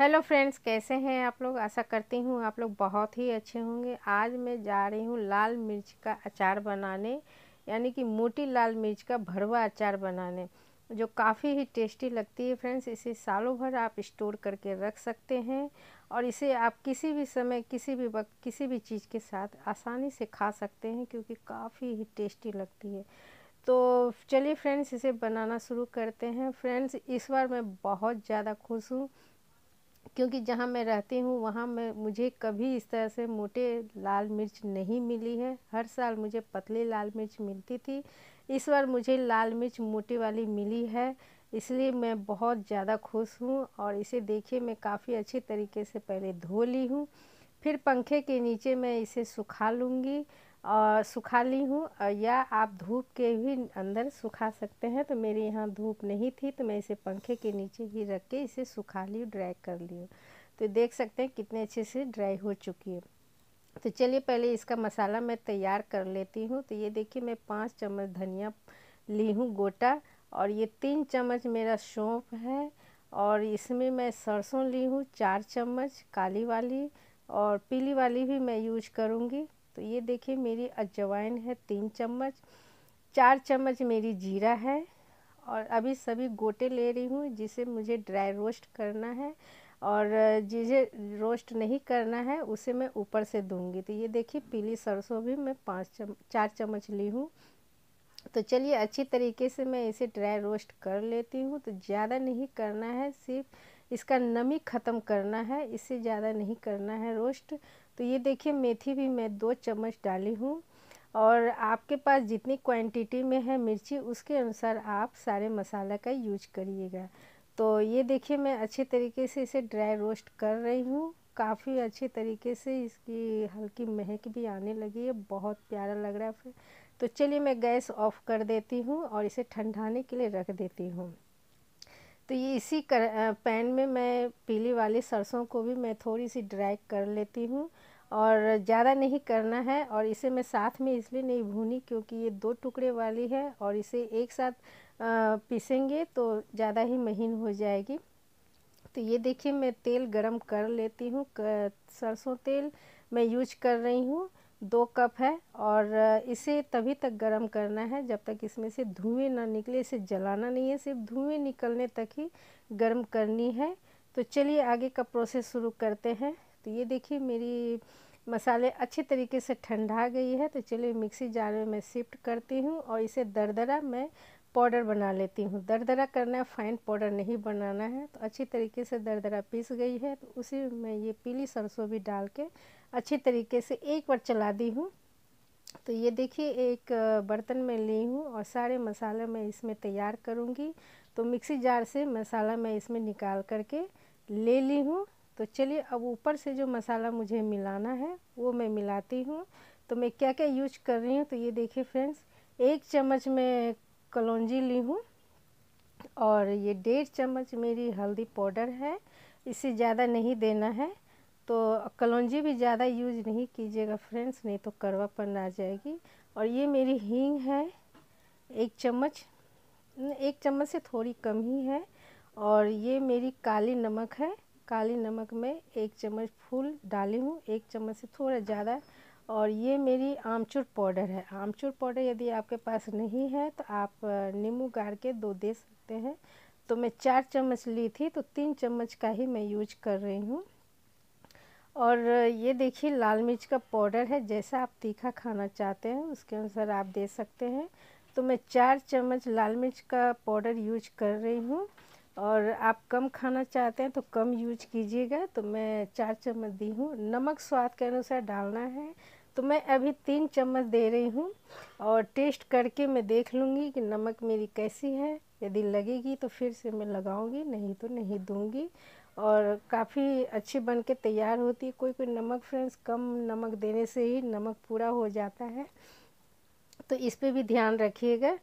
hello friends कैसे हैं आप लोग आशा करती हूँ आप लोग बहुत ही अच्छे होंगे आज मैं जा रही हूँ लाल मिर्च का अचार बनाने यानी कि मोटी लाल मिर्च का भरवा अचार बनाने जो काफ़ी ही टेस्टी लगती है फ्रेंड्स इसे सालों भर आप स्टोर करके रख सकते हैं और इसे आप किसी भी समय किसी भी वक्त किसी भी चीज़ के साथ आसानी से खा सकते हैं क्योंकि काफ़ी ही टेस्टी लगती है तो चलिए फ्रेंड्स इसे बनाना शुरू करते हैं फ्रेंड्स इस बार मैं बहुत ज़्यादा खुश हूँ क्योंकि जहाँ मैं रहती हूँ वहाँ मैं मुझे कभी इस तरह से मोटे लाल मिर्च नहीं मिली है हर साल मुझे पतली लाल मिर्च मिलती थी इस बार मुझे लाल मिर्च मोटी वाली मिली है इसलिए मैं बहुत ज़्यादा खुश हूँ और इसे देखिए मैं काफ़ी अच्छे तरीके से पहले धो ली हूँ फिर पंखे के नीचे मैं इसे सुखा लूँगी और सुखा ली हूँ या आप धूप के भी अंदर सुखा सकते हैं तो मेरे यहाँ धूप नहीं थी तो मैं इसे पंखे के नीचे ही रख के इसे सुखा ली ड्राई कर ली हूँ तो देख सकते हैं कितने अच्छे से ड्राई हो चुकी है तो चलिए पहले इसका मसाला मैं तैयार कर लेती हूँ तो ये देखिए मैं पाँच चम्मच धनिया ली हूँ गोटा और ये तीन चम्मच मेरा सौंफ है और इसमें मैं सरसों ली हूँ चार चम्मच काली वाली और पीली वाली भी मैं यूज करूँगी तो ये देखिए मेरी अजवाइन है तीन चम्मच चार चम्मच मेरी जीरा है और अभी सभी गोटे ले रही हूँ जिसे मुझे ड्राई रोस्ट करना है और जिसे रोस्ट नहीं करना है उसे मैं ऊपर से दूंगी तो ये देखिए पीली सरसों भी मैं पाँच चम चार चम्मच ली हूँ तो चलिए अच्छी तरीके से मैं इसे ड्राई रोस्ट कर लेती हूँ तो ज़्यादा नहीं करना है सिर्फ इसका नमी ख़त्म करना है इससे ज़्यादा नहीं करना है रोस्ट तो ये देखिए मेथी भी मैं दो चम्मच डाली हूँ और आपके पास जितनी क्वांटिटी में है मिर्ची उसके अनुसार आप सारे मसाला का यूज करिएगा तो ये देखिए मैं अच्छे तरीके से इसे ड्राई रोस्ट कर रही हूँ काफ़ी अच्छे तरीके से इसकी हल्की महक भी आने लगी है बहुत प्यारा लग रहा है तो चलिए मैं गैस ऑफ कर देती हूँ और इसे ठंडाने के लिए रख देती हूँ तो ये इसी कर, पैन में मैं पीली वाली सरसों को भी मैं थोड़ी सी ड्राई कर लेती हूँ और ज़्यादा नहीं करना है और इसे मैं साथ में इसलिए नहीं भूनी क्योंकि ये दो टुकड़े वाली है और इसे एक साथ पीसेंगे तो ज़्यादा ही महीन हो जाएगी तो ये देखिए मैं तेल गरम कर लेती हूँ सरसों तेल मैं यूज कर रही हूँ दो कप है और इसे तभी तक गरम करना है जब तक इसमें से धुएं ना निकले इसे जलाना नहीं है सिर्फ धुएं निकलने तक ही गर्म करनी है तो चलिए आगे का प्रोसेस शुरू करते हैं तो ये देखिए मेरी मसाले अच्छे तरीके से ठंडा गई है तो चलिए मिक्सी जार में मैं शिफ्ट करती हूँ और इसे दरदरा मैं पाउडर बना लेती हूँ दरदरा करना है फाइन पाउडर नहीं बनाना है तो अच्छी तरीके से दरदरा पीस गई है तो उसी में ये पीली सरसों भी डाल के अच्छी तरीके से एक बार चला दी हूँ तो ये देखिए एक बर्तन में ली हूँ और सारे मसाले मैं इसमें तैयार करूँगी तो मिक्सी जार से मसाला मैं इसमें निकाल करके ले ली हूँ तो चलिए अब ऊपर से जो मसाला मुझे मिलाना है वो मैं मिलाती हूँ तो मैं क्या क्या यूज कर रही हूँ तो ये देखिए फ्रेंड्स एक चम्मच मैं कलौजी ली हूँ और ये डेढ़ चम्मच मेरी हल्दी पाउडर है इससे ज़्यादा नहीं देना है तो कलौजी भी ज़्यादा यूज नहीं कीजिएगा फ्रेंड्स नहीं तो करवा करवापन आ जाएगी और ये मेरी हींग है एक चम्मच एक चम्मच से थोड़ी कम ही है और ये मेरी काली नमक है काली नमक में एक चम्मच फूल डाली हूँ एक चम्मच से थोड़ा ज़्यादा और ये मेरी आमचूर पाउडर है आमचूर पाउडर यदि आपके पास नहीं है तो आप नींबू गाड़ के दो दे सकते हैं तो मैं चार चम्मच ली थी तो तीन चम्मच का ही मैं यूज कर रही हूँ और ये देखिए लाल मिर्च का पाउडर है जैसा आप तीखा खाना चाहते हैं उसके अनुसार आप दे सकते हैं तो मैं चार चम्मच लाल मिर्च का पाउडर यूज कर रही हूँ और आप कम खाना चाहते हैं तो कम यूज कीजिएगा तो मैं चार चम्मच दी हूँ नमक स्वाद के अनुसार डालना है तो मैं अभी तीन चम्मच दे रही हूँ और टेस्ट करके मैं देख लूँगी कि नमक मेरी कैसी है यदि लगेगी तो फिर से मैं लगाऊँगी नहीं तो नहीं दूँगी और काफ़ी अच्छी बन के तैयार होती है कोई कोई नमक फ्रेंड्स कम नमक देने से ही नमक पूरा हो जाता है तो इस पर भी ध्यान रखिएगा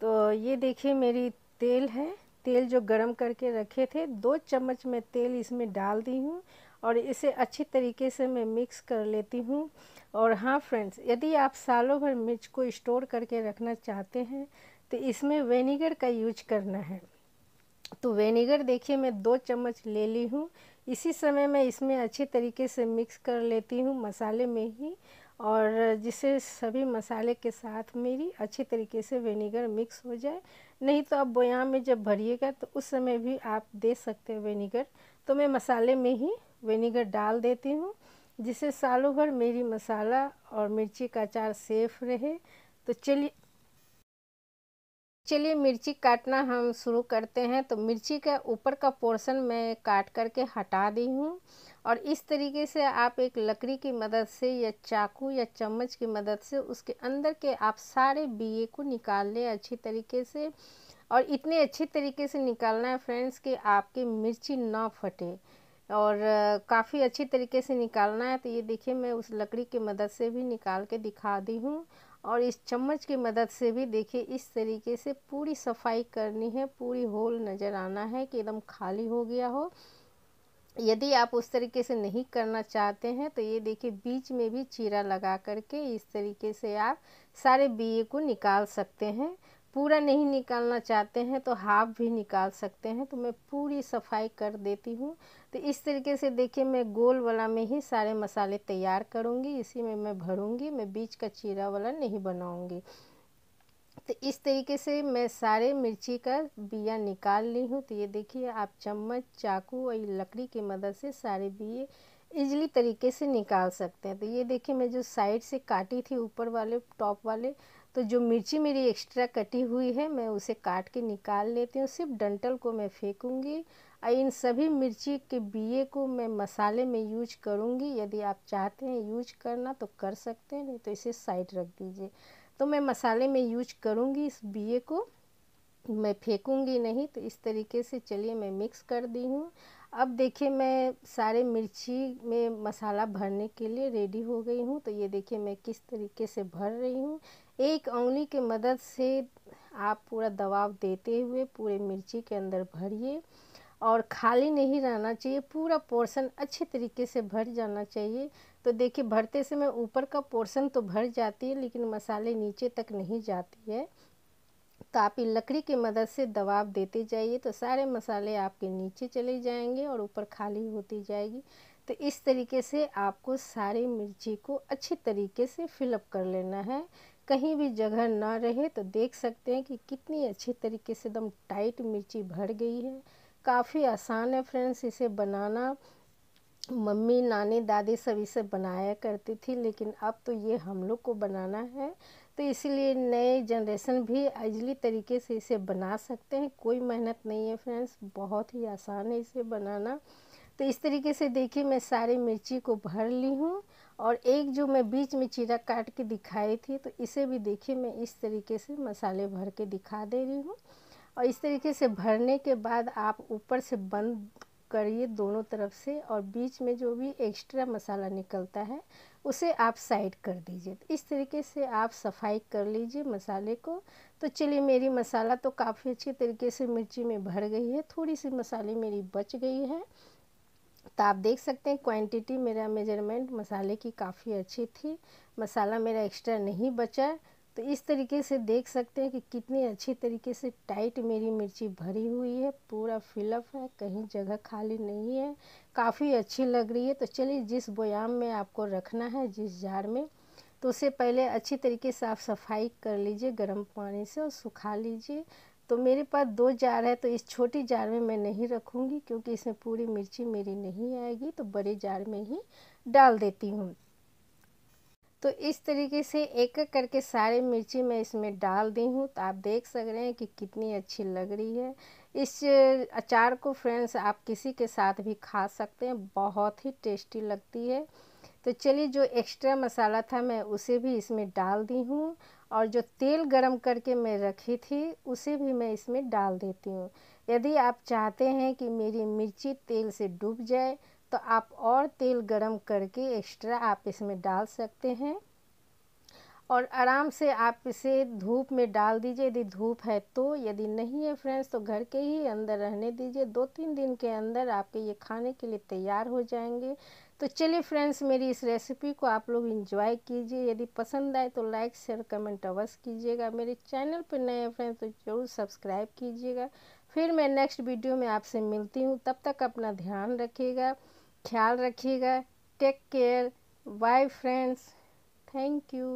तो ये देखिए मेरी तेल है तेल जो गरम करके रखे थे दो चम्मच मैं तेल इसमें डाल दी हूँ और इसे अच्छी तरीके से मैं मिक्स कर लेती हूँ और हाँ फ्रेंड्स यदि आप सालों भर मिर्च को स्टोर करके रखना चाहते हैं तो इसमें वेनेगर का यूज करना है तो वेनेगर देखिए मैं दो चम्मच ले ली हूँ इसी समय मैं इसमें अच्छे तरीके से मिक्स कर लेती हूँ मसाले में ही और जिसे सभी मसाले के साथ मेरी अच्छी तरीके से विनेगर मिक्स हो जाए नहीं तो आप बोया में जब भरिएगा तो उस समय भी आप दे सकते हो विनीगर तो मैं मसाले में ही विनेगर डाल देती हूँ जिससे सालों भर मेरी मसाला और मिर्ची का अचार सेफ रहे तो चलिए चलिए मिर्ची काटना हम शुरू करते हैं तो मिर्ची का ऊपर का पोर्शन मैं काट करके हटा दी हूँ और इस तरीके से आप एक लकड़ी की मदद से या चाकू या चम्मच की मदद से उसके अंदर के आप सारे बीए को निकाल लें अच्छी तरीके से और इतने अच्छे तरीके से निकालना है फ्रेंड्स कि आपकी मिर्ची ना फटे और काफ़ी अच्छी तरीके से निकालना है तो ये देखिए मैं उस लकड़ी की मदद से भी निकाल के दिखा दी हूँ और इस चम्मच की मदद से भी देखिए इस तरीके से पूरी सफाई करनी है पूरी होल नज़र आना है कि एकदम खाली हो गया हो यदि आप उस तरीके से नहीं करना चाहते हैं तो ये देखिए बीच में भी चीरा लगा करके इस तरीके से आप सारे बीए को निकाल सकते हैं पूरा नहीं निकालना चाहते हैं तो हाफ भी निकाल सकते हैं तो मैं पूरी सफाई कर देती हूँ तो इस तरीके से देखिए मैं गोल वाला में ही सारे मसाले तैयार करूँगी इसी में मैं भरूँगी मैं बीच का चीरा वाला नहीं बनाऊँगी तो इस तरीके से मैं सारे मिर्ची का बिया निकाल ली हूँ तो ये देखिए आप चम्मच चाकू और लकड़ी की मदद से सारे बिए इजली तरीके से निकाल सकते हैं तो ये देखिए मैं जो साइड से काटी थी ऊपर वाले टॉप वाले तो जो मिर्ची मेरी एक्स्ट्रा कटी हुई है मैं उसे काट के निकाल लेती हूँ सिर्फ डंटल को मैं फेंकूँगी और इन सभी मिर्ची के बिए को मैं मसाले में यूज करूँगी यदि आप चाहते हैं यूज करना तो कर सकते हैं नहीं तो इसे साइड रख दीजिए तो मैं मसाले में यूज करूँगी इस बीए को मैं फेंकूँगी नहीं तो इस तरीके से चलिए मैं मिक्स कर दी हूँ अब देखिए मैं सारे मिर्ची में मसाला भरने के लिए रेडी हो गई हूँ तो ये देखिए मैं किस तरीके से भर रही हूँ एक उंगली के मदद से आप पूरा दबाव देते हुए पूरे मिर्ची के अंदर भरिए और खाली नहीं रहना चाहिए पूरा पोर्शन अच्छे तरीके से भर जाना चाहिए तो देखिए भरते समय ऊपर का पोर्शन तो भर जाती है लेकिन मसाले नीचे तक नहीं जाती है तो आप लकड़ी की मदद से दबाव देते जाइए तो सारे मसाले आपके नीचे चले जाएंगे और ऊपर खाली होती जाएगी तो इस तरीके से आपको सारे मिर्ची को अच्छी तरीके से फिलअप कर लेना है कहीं भी जगह ना रहे तो देख सकते हैं कि कितनी अच्छी तरीके से एकदम टाइट मिर्ची भर गई है काफ़ी आसान है फ्रेंड्स इसे बनाना मम्मी नानी दादी सब इसे बनाया करती थी लेकिन अब तो ये हम लोग को बनाना है तो इसीलिए नए जनरेशन भी अजली तरीके से इसे बना सकते हैं कोई मेहनत नहीं है फ्रेंड्स बहुत ही आसान है इसे बनाना तो इस तरीके से देखिए मैं सारी मिर्ची को भर ली हूँ और एक जो मैं बीच में चीरा काट के दिखाई थी तो इसे भी देखिए मैं इस तरीके से मसाले भर के दिखा दे रही हूँ और इस तरीके से भरने के बाद आप ऊपर से बंद करिए दोनों तरफ से और बीच में जो भी एक्स्ट्रा मसाला निकलता है उसे आप साइड कर दीजिए तो इस तरीके से आप सफाई कर लीजिए मसाले को तो चलिए मेरी मसाला तो काफ़ी अच्छी तरीके से मिर्ची में भर गई है थोड़ी सी मसाले मेरी बच गई है तो आप देख सकते हैं क्वांटिटी मेरा मेजरमेंट मसाले की काफ़ी अच्छी थी मसाला मेरा एक्स्ट्रा नहीं बचा तो इस तरीके से देख सकते हैं कि कितनी अच्छी तरीके से टाइट मेरी मिर्ची भरी हुई है पूरा फिलअप है कहीं जगह खाली नहीं है काफ़ी अच्छी लग रही है तो चलिए जिस बोयाम में आपको रखना है जिस जार में तो उसे पहले अच्छी तरीके से आप सफाई कर लीजिए गर्म पानी से और सुखा लीजिए तो मेरे पास दो जार है तो इस छोटी जार में मैं नहीं रखूँगी क्योंकि इसमें पूरी मिर्ची मेरी नहीं आएगी तो बड़े जार में ही डाल देती हूँ तो इस तरीके से एक एक करके सारे मिर्ची मैं इसमें डाल दी हूँ तो आप देख सक रहे हैं कि कितनी अच्छी लग रही है इस अचार को फ्रेंड्स आप किसी के साथ भी खा सकते हैं बहुत ही टेस्टी लगती है तो चलिए जो एक्स्ट्रा मसाला था मैं उसे भी इसमें डाल दी हूँ और जो तेल गरम करके मैं रखी थी उसे भी मैं इसमें डाल देती हूँ यदि आप चाहते हैं कि मेरी मिर्ची तेल से डूब जाए तो आप और तेल गरम करके एक्स्ट्रा आप इसमें डाल सकते हैं और आराम से आप इसे धूप में डाल दीजिए यदि धूप है तो यदि नहीं है फ्रेंड्स तो घर के ही अंदर रहने दीजिए दो तीन दिन के अंदर आपके ये खाने के लिए तैयार हो जाएंगे तो चलिए फ्रेंड्स मेरी इस रेसिपी को आप लोग इंजॉय कीजिए यदि पसंद आए तो लाइक शेयर कमेंट अवश्य कीजिएगा मेरे चैनल पर नए हैं फ्रेंड्स तो ज़रूर सब्सक्राइब कीजिएगा फिर मैं नेक्स्ट वीडियो में आपसे मिलती हूँ तब तक अपना ध्यान रखिएगा ख्याल रखिएगा take care bye friends thank you